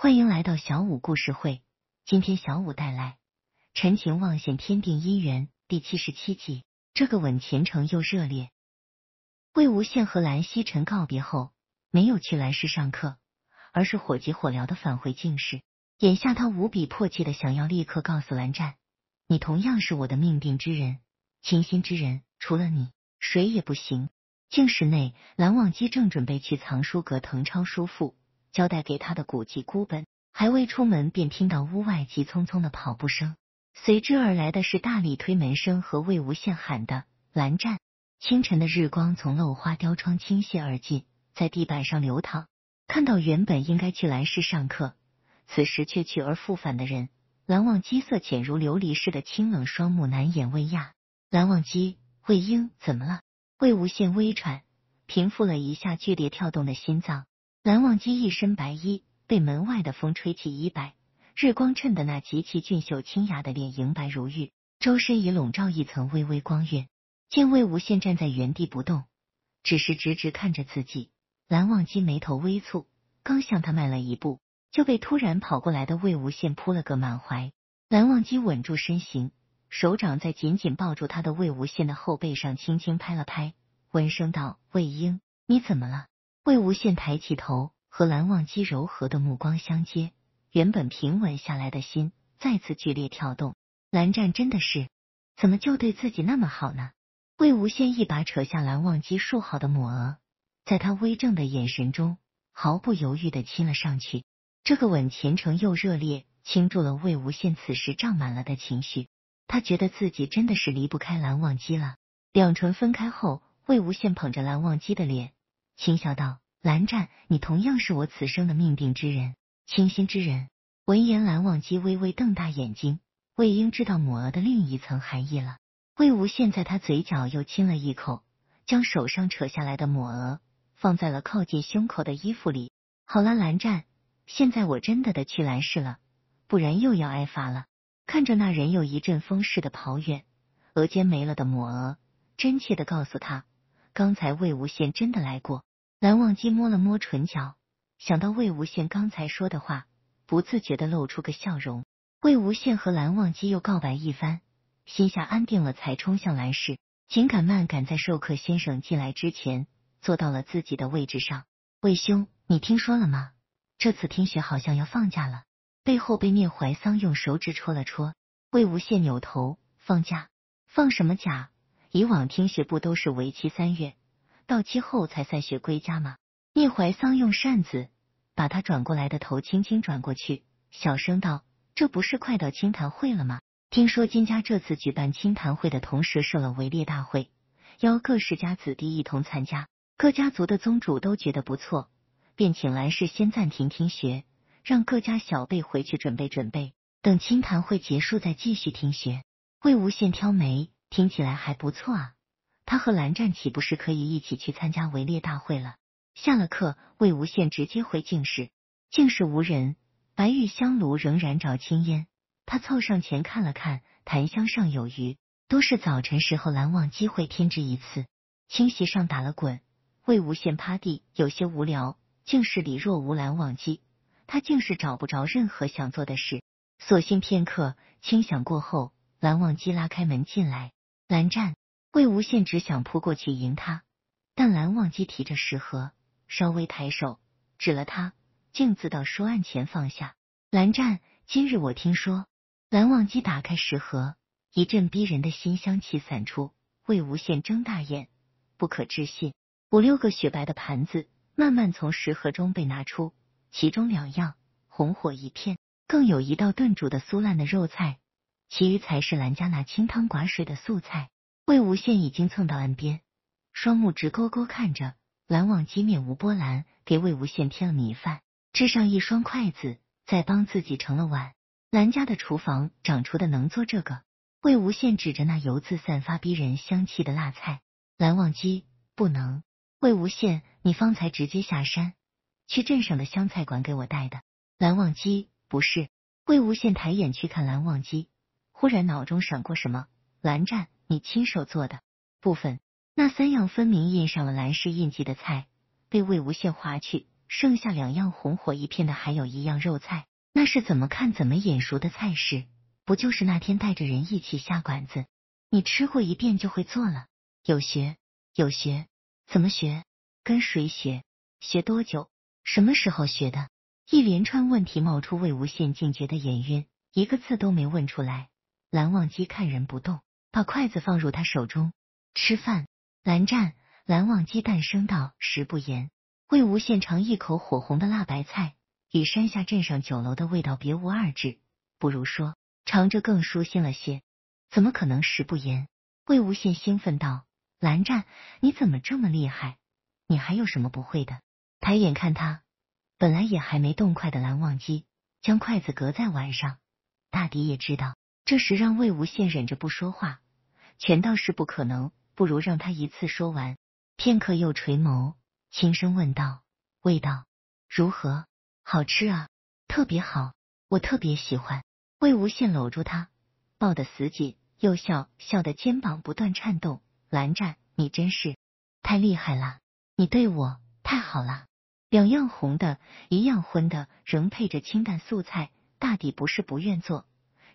欢迎来到小五故事会。今天小五带来《陈情望现天定姻缘》第七十七集。这个吻虔诚又热烈。魏无羡和蓝曦臣告别后，没有去兰氏上课，而是火急火燎的返回静室。眼下他无比迫切的想要立刻告诉蓝湛：“你同样是我的命定之人，情心之人，除了你，谁也不行。”静室内，蓝忘机正准备去藏书阁誊抄书赋。交代给他的古籍孤本还未出门，便听到屋外急匆匆的跑步声，随之而来的是大力推门声和魏无羡喊的“蓝湛”。清晨的日光从漏花雕窗倾泻而进，在地板上流淌。看到原本应该去蓝氏上课，此时却去而复返的人，蓝忘机色浅如琉璃似的清冷双目难掩微讶。蓝忘机，魏婴，怎么了？魏无羡微喘，平复了一下剧烈跳动的心脏。蓝忘机一身白衣，被门外的风吹起衣摆，日光衬得那极其俊秀清雅的脸莹白如玉，周身已笼罩一层微微光晕。见魏无羡站在原地不动，只是直直看着自己，蓝忘机眉头微蹙，刚向他迈了一步，就被突然跑过来的魏无羡扑了个满怀。蓝忘机稳住身形，手掌在紧紧抱住他的魏无羡的后背上轻轻拍了拍，闻声道：“魏婴，你怎么了？”魏无羡抬起头，和蓝忘机柔和的目光相接，原本平稳下来的心再次剧烈跳动。蓝湛真的是，怎么就对自己那么好呢？魏无羡一把扯下蓝忘机束好的抹额，在他微怔的眼神中，毫不犹豫的亲了上去。这个吻虔诚又热烈，倾注了魏无羡此时胀满了的情绪。他觉得自己真的是离不开蓝忘机了。两唇分开后，魏无羡捧着蓝忘机的脸。轻笑道：“蓝湛，你同样是我此生的命定之人，倾心之人。”闻言，蓝忘机微微瞪大眼睛。魏婴知道抹额的另一层含义了。魏无羡在他嘴角又亲了一口，将手上扯下来的抹额放在了靠近胸口的衣服里。好了，蓝湛，现在我真的得去蓝氏了，不然又要挨罚了。看着那人又一阵风似的跑远，额间没了的抹额，真切的告诉他，刚才魏无羡真的来过。蓝忘机摸了摸唇角，想到魏无羡刚才说的话，不自觉的露出个笑容。魏无羡和蓝忘机又告白一番，心下安定了，才冲向蓝氏，紧赶慢赶，在授课先生进来之前，坐到了自己的位置上。魏兄，你听说了吗？这次听学好像要放假了。背后被聂怀桑用手指戳了戳，魏无羡扭头，放假？放什么假？以往听学不都是为期三月？到期后才算学归家吗？聂怀桑用扇子把他转过来的头轻轻转过去，小声道：“这不是快到清谈会了吗？听说金家这次举办清谈会的同时设了围猎大会，邀各世家子弟一同参加。各家族的宗主都觉得不错，便请来事先暂停听学，让各家小辈回去准备准备，等清谈会结束再继续听学。”魏无羡挑眉，听起来还不错啊。他和蓝湛岂不是可以一起去参加围猎大会了？下了课，魏无羡直接回静室，静室无人，白玉香炉仍然着青烟。他凑上前看了看，檀香上有余，都是早晨时候蓝忘机会添置一次。青席上打了滚，魏无羡趴地，有些无聊。静室里若无蓝忘机，他竟是找不着任何想做的事。索性片刻清响过后，蓝忘机拉开门进来，蓝湛。魏无羡只想扑过去迎他，但蓝忘机提着食盒，稍微抬手指了他，径自到书案前放下。蓝湛，今日我听说，蓝忘机打开食盒，一阵逼人的馨香气散出。魏无羡睁大眼，不可置信。五六个雪白的盘子慢慢从食盒中被拿出，其中两样红火一片，更有一道炖煮的酥烂的肉菜，其余才是蓝家那清汤寡水的素菜。魏无羡已经蹭到岸边，双目直勾勾看着蓝忘机，面无波澜。给魏无羡添了米饭，支上一双筷子，再帮自己盛了碗。蓝家的厨房长出的能做这个？魏无羡指着那油渍散发逼人香气的辣菜，蓝忘机不能。魏无羡，你方才直接下山，去镇上的湘菜馆给我带的。蓝忘机不是。魏无羡抬眼去看蓝忘机，忽然脑中闪过什么，蓝湛。你亲手做的部分，那三样分明印上了蓝氏印记的菜被魏无羡划去，剩下两样红火一片的，还有一样肉菜，那是怎么看怎么眼熟的菜式，不就是那天带着人一起下馆子，你吃过一遍就会做了？有学有学，怎么学？跟谁学？学多久？什么时候学的？一连串问题冒出，魏无羡竟觉得眼晕，一个字都没问出来。蓝忘机看人不动。把筷子放入他手中，吃饭。蓝湛、蓝忘机诞生道：“食不言。”魏无羡尝一口火红的辣白菜，与山下镇上酒楼的味道别无二致，不如说尝着更舒心了些。怎么可能食不言？魏无羡兴奋道：“蓝湛，你怎么这么厉害？你还有什么不会的？”抬眼看他，本来也还没动筷的蓝忘机将筷子搁在碗上，大抵也知道，这时让魏无羡忍着不说话。全倒是不可能，不如让他一次说完。片刻，又垂眸轻声问道：“味道如何？好吃啊，特别好，我特别喜欢。”魏无羡搂住他，抱得死紧，又笑，笑得肩膀不断颤动。蓝湛，你真是太厉害了，你对我太好了。两样红的，一样荤的，仍配着清淡素菜，大抵不是不愿做，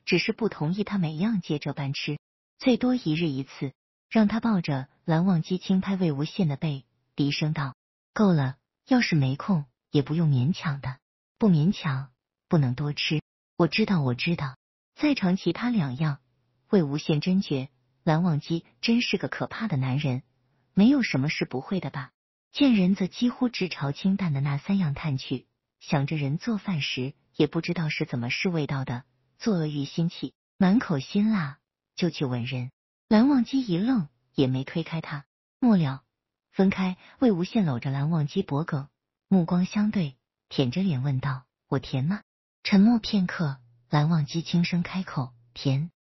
只是不同意他每样皆这般吃。最多一日一次，让他抱着蓝忘机轻拍魏无羡的背，低声道：“够了，要是没空，也不用勉强的。不勉强，不能多吃。我知道，我知道。再尝其他两样。”魏无羡真绝，蓝忘机真是个可怕的男人，没有什么是不会的吧？见人则几乎直朝清淡的那三样探去，想着人做饭时也不知道是怎么试味道的，作恶欲心起，满口辛辣。就去吻人，蓝忘机一愣，也没推开他。末了，分开，魏无羡搂着蓝忘机脖颈，目光相对，舔着脸问道：“我甜吗？”沉默片刻，蓝忘机轻声开口：“甜。”